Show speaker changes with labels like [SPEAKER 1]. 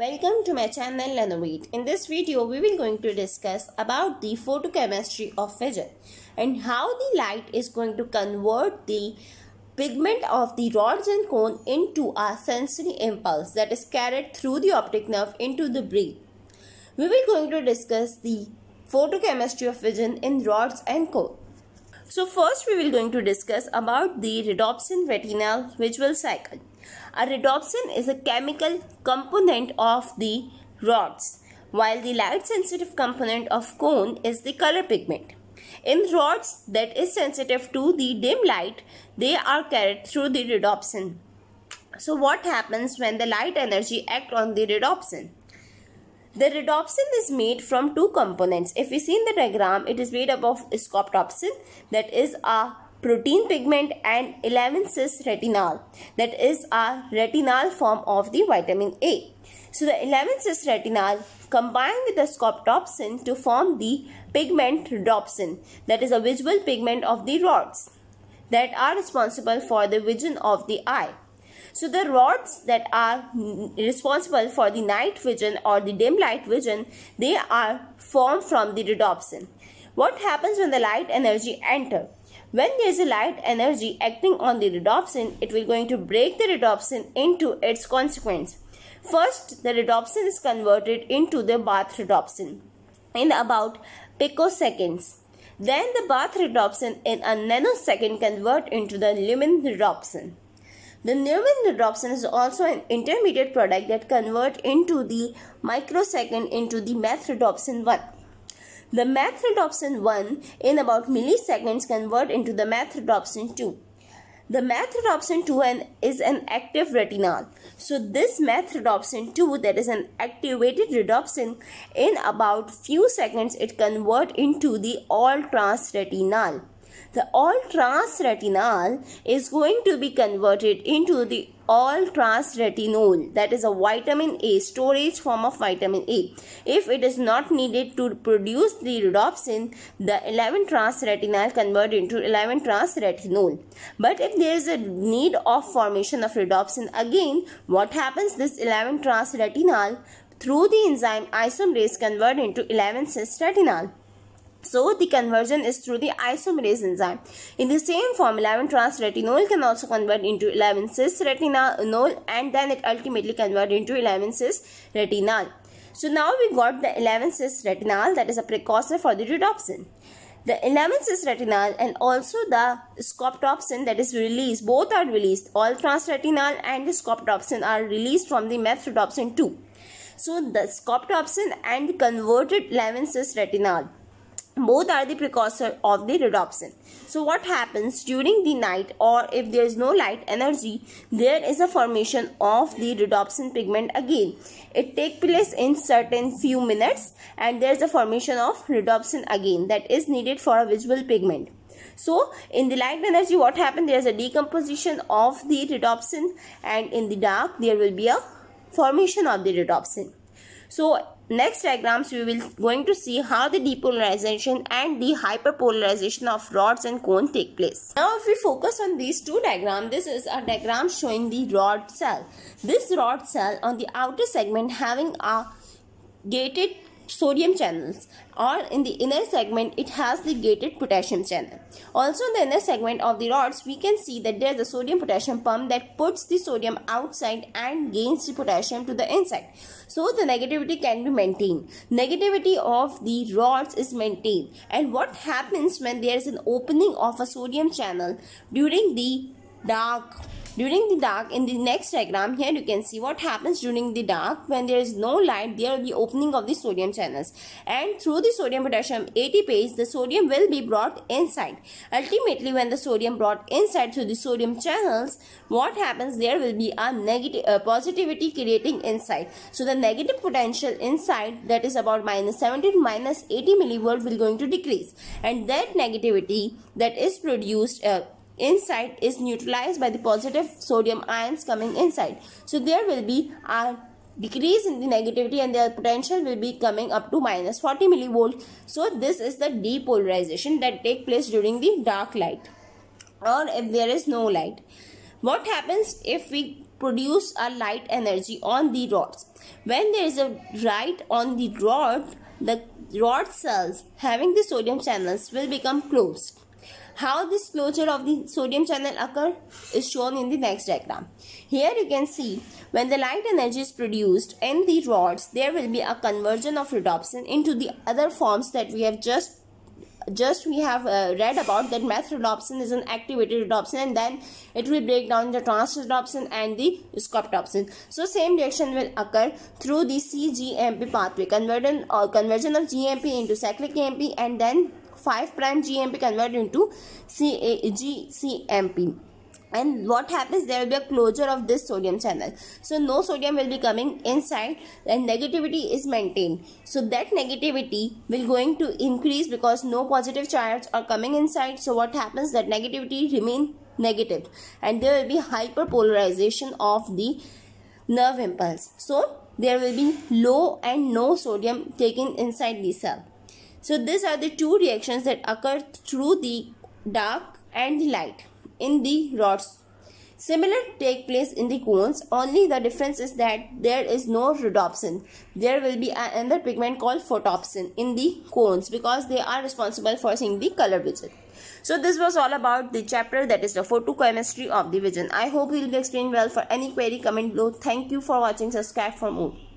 [SPEAKER 1] Welcome to my channel Lenovate. In this video, we will going to discuss about the photochemistry of vision and how the light is going to convert the pigment of the rods and cone into a sensory impulse that is carried through the optic nerve into the brain. We will going to discuss the photochemistry of vision in rods and cone. So first we will going to discuss about the rhodopsin retinal visual cycle. A rhodopsin is a chemical component of the rods, while the light sensitive component of cone is the color pigment. In rods that is sensitive to the dim light, they are carried through the rhodopsin. So what happens when the light energy act on the rhodopsin? The rhodopsin is made from two components. If we see in the diagram, it is made up of scoptopsin that is a protein pigment and 11 cis retinal that is a retinal form of the vitamin A. So the 11 cis retinal combined with the scoptopsin to form the pigment rhodopsin that is a visual pigment of the rods that are responsible for the vision of the eye. So the rods that are responsible for the night vision or the dim light vision, they are formed from the rhodopsin. What happens when the light energy enter? When there's a light energy acting on the rhodopsin, it will going to break the rhodopsin into its consequence. First, the rhodopsin is converted into the bath rhodopsin in about picoseconds. Then the bath rhodopsin in a nanosecond convert into the lumen rhodopsin. The lumen rhodopsin is also an intermediate product that convert into the microsecond into the meth rhodopsin 1. The mathrodopsin 1 in about milliseconds convert into the mathrodopsin 2. The mathrodopsin 2 is an active retinal. So this mathrodopsin 2 that is an activated rhodopsin in about few seconds it convert into the all trans retinal. The all trans retinal is going to be converted into the all trans retinol, that is a vitamin A storage form of vitamin A. If it is not needed to produce the rhodopsin, the 11 trans retinal convert into 11 trans retinol. But if there is a need of formation of rhodopsin again, what happens? This 11 trans retinal through the enzyme isomerase convert into 11 cis retinal. So the conversion is through the isomerase enzyme. In the same form, 11 trans retinol can also convert into 11 cis retinol and then it ultimately converts into 11 cis retinal. So now we got the 11 cis retinal that is a precursor for the rhodopsin. The 11 cis retinal and also the scoptopsin that is released, both are released. All trans retinal and the scoptopsin are released from the mephrodopsin too. So the scoptopsin and the converted 11 cis retinal both are the precursor of the rhodopsin so what happens during the night or if there is no light energy there is a formation of the rhodopsin pigment again it take place in certain few minutes and there is a formation of rhodopsin again that is needed for a visual pigment so in the light energy what happened there is a decomposition of the rhodopsin and in the dark there will be a formation of the rhodopsin so next diagrams we will going to see how the depolarization and the hyperpolarization of rods and cone take place. Now if we focus on these two diagrams, this is a diagram showing the rod cell. This rod cell on the outer segment having a gated sodium channels or in the inner segment it has the gated potassium channel. Also in the inner segment of the rods we can see that there is a sodium potassium pump that puts the sodium outside and gains the potassium to the inside. So the negativity can be maintained. Negativity of the rods is maintained and what happens when there is an opening of a sodium channel during the dark during the dark in the next diagram here you can see what happens during the dark when there is no light there will be opening of the sodium channels and through the sodium potassium ATPase the sodium will be brought inside ultimately when the sodium brought inside through the sodium channels what happens there will be a negative uh, positivity creating inside so the negative potential inside that is about minus 70 to minus 80 millivolt will going to decrease and that negativity that is produced uh, inside is neutralized by the positive sodium ions coming inside. So there will be a decrease in the negativity and their potential will be coming up to minus 40 millivolt. So this is the depolarization that take place during the dark light or if there is no light. What happens if we produce a light energy on the rods? When there is a light on the rod, the rod cells having the sodium channels will become closed how this closure of the sodium channel occur is shown in the next diagram. Here you can see when the light energy is produced in the rods there will be a conversion of rhodopsin into the other forms that we have just just we have uh, read about that methodopsin is an activated rhodopsin and then it will break down the trans rhodopsin and the scoptopsin. So same reaction will occur through the CGMP pathway conversion or uh, conversion of GMP into cyclic AMP and then 5 prime GMP converted into GCMP and what happens there will be a closure of this sodium channel so no sodium will be coming inside and negativity is maintained so that negativity will going to increase because no positive charge are coming inside so what happens that negativity remain negative and there will be hyperpolarization of the nerve impulse so there will be low and no sodium taken inside the cell so these are the two reactions that occur through the dark and the light in the rods. Similar take place in the cones, only the difference is that there is no rhodopsin. There will be another pigment called photopsin in the cones because they are responsible for seeing the color vision. So this was all about the chapter that is the photochemistry of the vision. I hope you will be explained well. For any query, comment below. Thank you for watching. Subscribe for more.